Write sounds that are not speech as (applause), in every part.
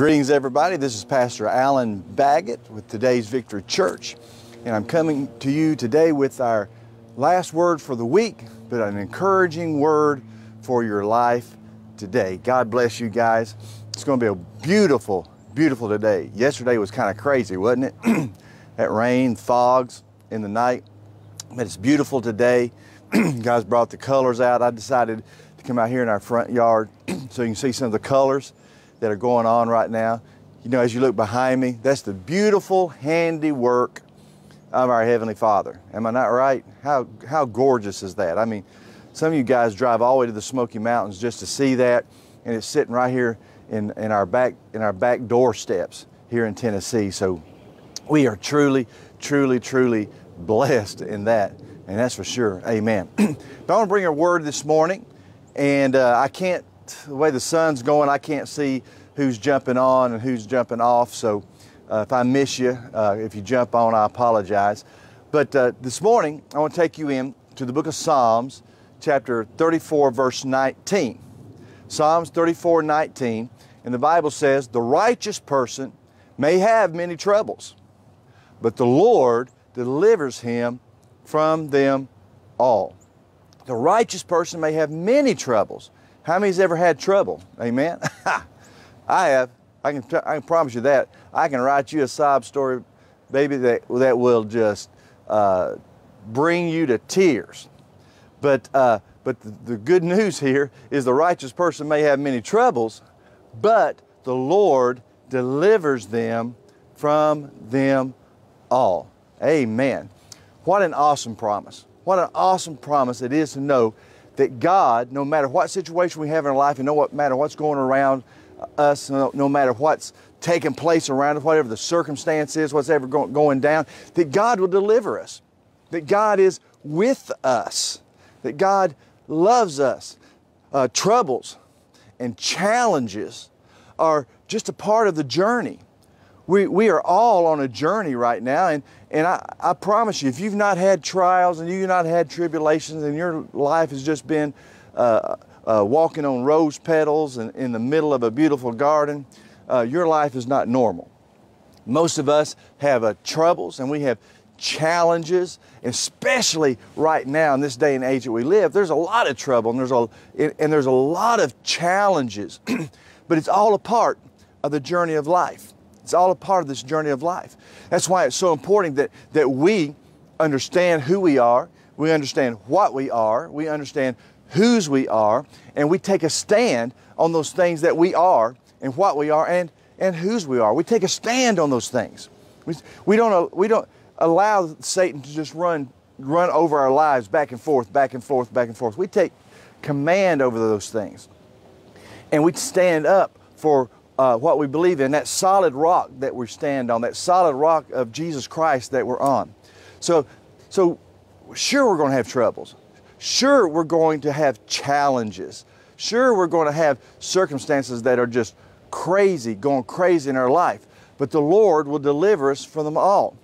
Greetings, everybody. This is Pastor Alan Baggett with today's Victory Church. And I'm coming to you today with our last word for the week, but an encouraging word for your life today. God bless you guys. It's going to be a beautiful, beautiful today. Yesterday was kind of crazy, wasn't it? (clears throat) that rain, fogs in the night. But it's beautiful today. (clears throat) Guys brought the colors out. I decided to come out here in our front yard (clears throat) so you can see some of the colors that are going on right now. You know, as you look behind me, that's the beautiful handiwork of our Heavenly Father. Am I not right? How, how gorgeous is that? I mean, some of you guys drive all the way to the Smoky Mountains just to see that, and it's sitting right here in, in, our, back, in our back doorsteps here in Tennessee. So we are truly, truly, truly blessed in that, and that's for sure. Amen. (clears throat) but I want to bring a word this morning, and uh, I can't the way the sun's going, I can't see who's jumping on and who's jumping off. So uh, if I miss you, uh, if you jump on, I apologize. But uh, this morning, I want to take you in to the book of Psalms, chapter 34, verse 19. Psalms 34, 19. And the Bible says, The righteous person may have many troubles, but the Lord delivers him from them all. The righteous person may have many troubles, how many's ever had trouble? Amen. (laughs) I have. I can, I can promise you that. I can write you a sob story, baby, that, that will just uh, bring you to tears. But, uh, but the, the good news here is the righteous person may have many troubles, but the Lord delivers them from them all. Amen. What an awesome promise. What an awesome promise it is to know that God, no matter what situation we have in our life, and no matter what's going around us, no, matter what's taking place around us, whatever the circumstance is, what's ever going down, that God will deliver us, that God is with us, that God loves us. Uh, troubles and challenges are just a part of the journey we, we are all on a journey right now. And, and I, I promise you, if you've not had trials and you've not had tribulations and your life has just been uh, uh, walking on rose petals and in the middle of a beautiful garden, uh, your life is not normal. Most of us have uh, troubles and we have challenges, especially right now in this day and age that we live. There's a lot of trouble and there's a, and there's a lot of challenges, (clears throat) but it's all a part of the journey of life. It's all a part of this journey of life. That's why it's so important that, that we understand who we are, we understand what we are, we understand whose we are, and we take a stand on those things that we are and what we are and, and whose we are. We take a stand on those things. We, we, don't, we don't allow Satan to just run, run over our lives back and forth, back and forth, back and forth. We take command over those things. And we stand up for uh, what we believe in, that solid rock that we stand on, that solid rock of Jesus Christ that we're on. So, so sure, we're going to have troubles. Sure, we're going to have challenges. Sure, we're going to have circumstances that are just crazy, going crazy in our life. But the Lord will deliver us from them all.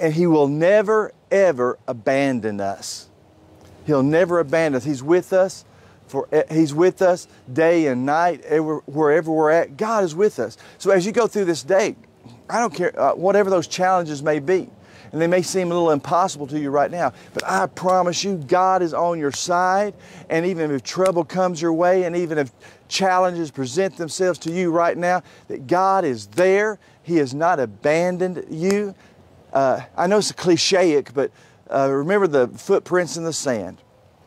And He will never, ever abandon us. He'll never abandon us. He's with us for eh, he's with us day and night wherever we're at god is with us so as you go through this day i don't care uh, whatever those challenges may be and they may seem a little impossible to you right now but i promise you god is on your side and even if trouble comes your way and even if challenges present themselves to you right now that god is there he has not abandoned you uh, i know it's a cliche but uh, remember the footprints in the sand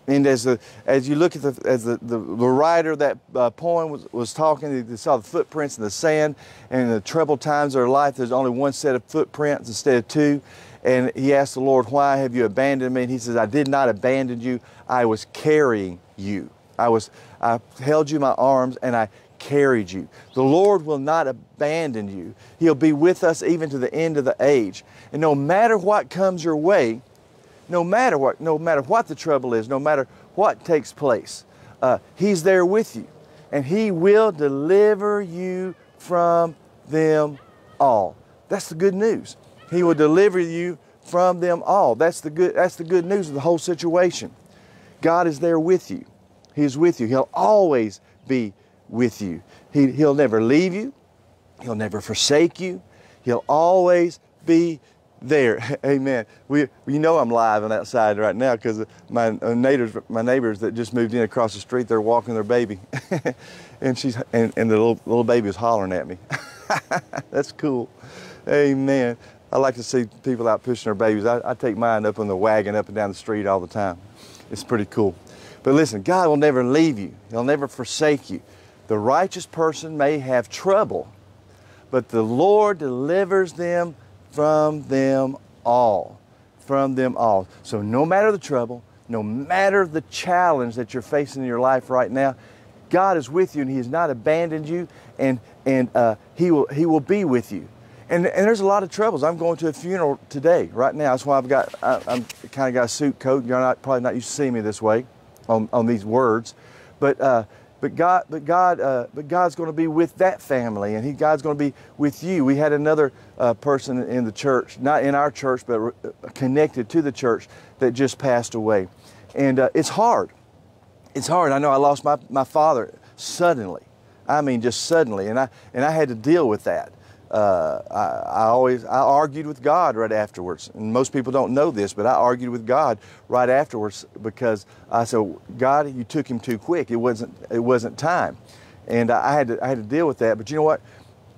and as, the, as you look at the, as the, the, the writer of that uh, poem was, was talking, they saw the footprints in the sand and the troubled times of their life. There's only one set of footprints instead of two. And he asked the Lord, Why have you abandoned me? And he says, I did not abandon you. I was carrying you. I was I held you in my arms and I carried you. The Lord will not abandon you. He'll be with us even to the end of the age. And no matter what comes your way, no matter what, no matter what the trouble is, no matter what takes place, uh, He's there with you, and He will deliver you from them all. That's the good news. He will deliver you from them all. That's the good. That's the good news of the whole situation. God is there with you. He is with you. He'll always be with you. He, he'll never leave you. He'll never forsake you. He'll always be there. (laughs) Amen. We, you know I'm live on that side right now because my uh, neighbors, my neighbors that just moved in across the street, they're walking their baby, (laughs) and she's and, and the little little baby is hollering at me. (laughs) That's cool. Amen. I like to see people out pushing their babies. I, I take mine up on the wagon up and down the street all the time. It's pretty cool. But listen, God will never leave you. He'll never forsake you. The righteous person may have trouble, but the Lord delivers them from them all. From them all. So, no matter the trouble, no matter the challenge that you're facing in your life right now, God is with you and He has not abandoned you and, and uh, he, will, he will be with you. And, and there's a lot of troubles. I'm going to a funeral today, right now. That's why I've got, I, am kind of got a suit coat. You're not, probably not used to see me this way on, on these words. But uh, but God, but God, uh, but God's going to be with that family, and He, God's going to be with you. We had another uh, person in the church, not in our church, but uh, connected to the church, that just passed away, and uh, it's hard. It's hard. I know I lost my, my father suddenly. I mean, just suddenly, and I and I had to deal with that uh, I, I, always I argued with God right afterwards. And most people don't know this, but I argued with God right afterwards because I said, "God, you took him too quick. It wasn't it wasn't time," and I had to I had to deal with that. But you know what?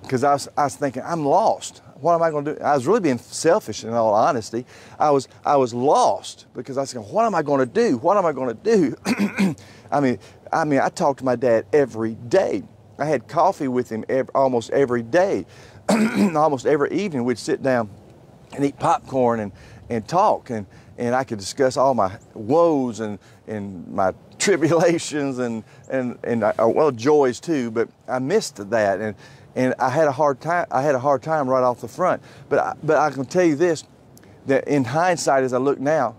Because I was, I was thinking I'm lost. What am I going to do? I was really being selfish in all honesty. I was I was lost because I was going, "What am I going to do? What am I going to do?" (clears throat) I mean I mean I talked to my dad every day. I had coffee with him every, almost every day. (clears throat) almost every evening we'd sit down and eat popcorn and, and talk and, and I could discuss all my woes and, and my (laughs) tribulations and, and, and I, uh, uh, well joys too, but I missed that and, and I had a hard time I had a hard time right off the front. But I, but I can tell you this, that in hindsight as I look now,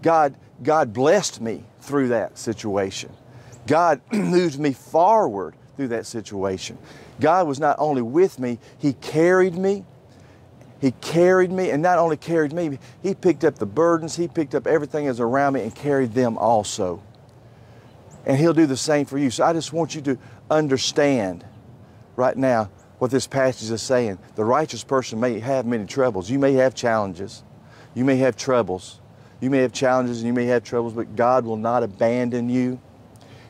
God God blessed me through that situation. God (clears throat) moved me forward through that situation. God was not only with me, He carried me. He carried me, and not only carried me, He picked up the burdens, He picked up everything that's around me and carried them also. And He'll do the same for you. So I just want you to understand right now what this passage is saying. The righteous person may have many troubles. You may have challenges. You may have troubles. You may have challenges and you may have troubles, but God will not abandon you.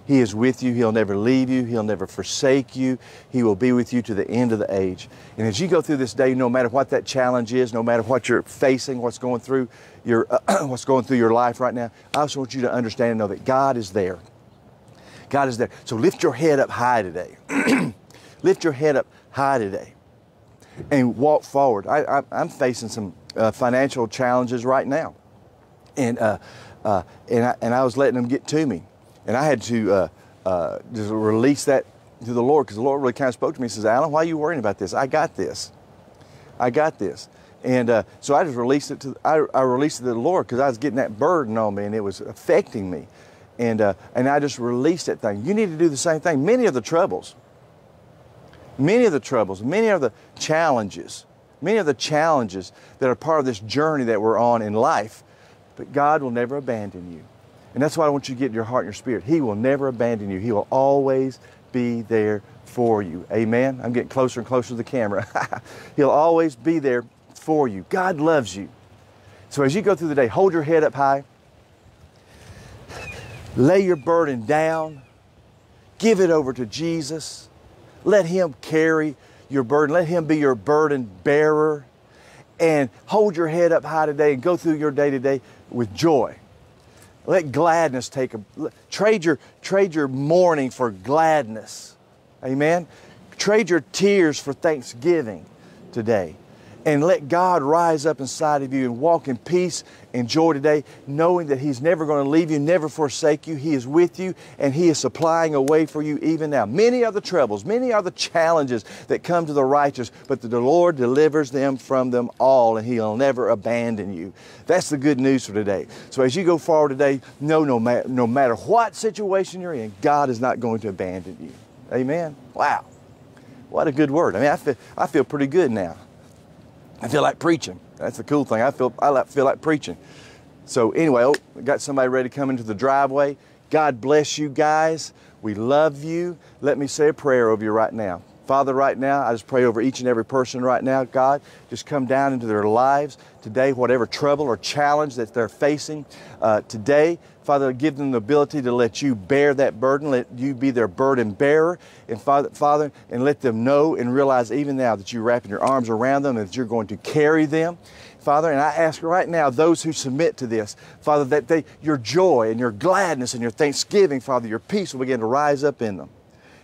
He is with you. He'll never leave you. He'll never forsake you. He will be with you to the end of the age. And as you go through this day, no matter what that challenge is, no matter what you're facing, what's going through your, uh, (clears throat) what's going through your life right now, I also want you to understand and know that God is there. God is there. So lift your head up high today. (clears throat) lift your head up high today and walk forward. I, am facing some uh, financial challenges right now. And, uh, uh, and, I, and I was letting them get to me. And I had to uh, uh, just release that to the Lord because the Lord really kind of spoke to me and says, Alan, why are you worrying about this? I got this. I got this. And uh, so I just released it to I, I released it to the Lord because I was getting that burden on me and it was affecting me, and uh, and I just released that thing. You need to do the same thing. Many of the troubles, many of the troubles, many of the challenges, many of the challenges that are part of this journey that we're on in life, but God will never abandon you. And that's why I want you to get in your heart and your spirit. He will never abandon you. He will always be there for you. Amen. I'm getting closer and closer to the camera. (laughs) He'll always be there for you. God loves you. So as you go through the day, hold your head up high. Lay your burden down. Give it over to Jesus. Let him carry your burden. Let him be your burden bearer. And hold your head up high today and go through your day today with joy let gladness take a trade your trade your mourning for gladness. Amen. Trade your tears for thanksgiving today and let God rise up inside of you and walk in peace and joy today, knowing that He's never going to leave you, never forsake you. He is with you and He is supplying a way for you even now. Many are the troubles, many are the challenges that come to the righteous, but the Lord delivers them from them all and He'll never abandon you. That's the good news for today. So as you go forward today, know no, ma no matter what situation you're in, God is not going to abandon you. Amen. Wow. What a good word. I mean, I feel, I feel pretty good now. I feel like preaching. That's the cool thing. I feel I like, feel like preaching. So anyway, oh, got somebody ready to come into the driveway. God bless you guys. We love you. Let me say a prayer over you right now. Father, right now, I just pray over each and every person right now, God. Just come down into their lives today, whatever trouble or challenge that they're facing uh, today. Father, give them the ability to let you bear that burden. Let you be their burden bearer. And Father, Father, and let them know and realize even now that you're wrapping your arms around them and that you're going to carry them. Father, and I ask right now those who submit to this, Father, that they, your joy and your gladness and your thanksgiving, Father, your peace will begin to rise up in them.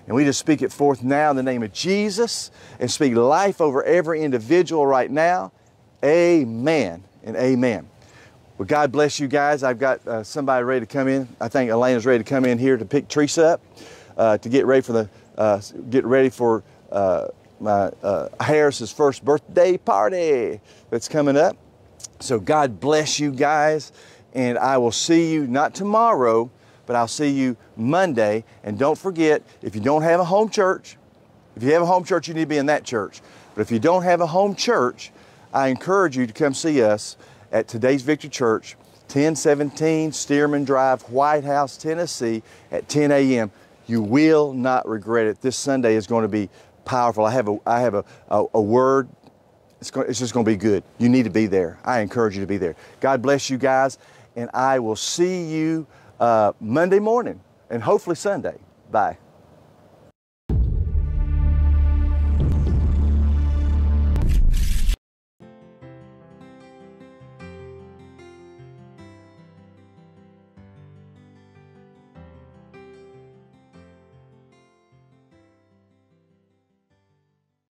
And we just speak it forth now in the name of Jesus and speak life over every individual right now. Amen and amen. Well, God bless you guys. I've got uh, somebody ready to come in. I think Elena's ready to come in here to pick Teresa up uh, to get ready for the uh, get ready for uh, my uh, Harris's first birthday party that's coming up. So God bless you guys, and I will see you not tomorrow, but I'll see you Monday. And don't forget, if you don't have a home church, if you have a home church, you need to be in that church. But if you don't have a home church, I encourage you to come see us at today's Victory Church, 1017 Stearman Drive, White House, Tennessee, at 10 a.m. You will not regret it. This Sunday is going to be powerful. I have a, I have a, a, a word. It's, going, it's just going to be good. You need to be there. I encourage you to be there. God bless you guys, and I will see you uh, Monday morning and hopefully Sunday. Bye.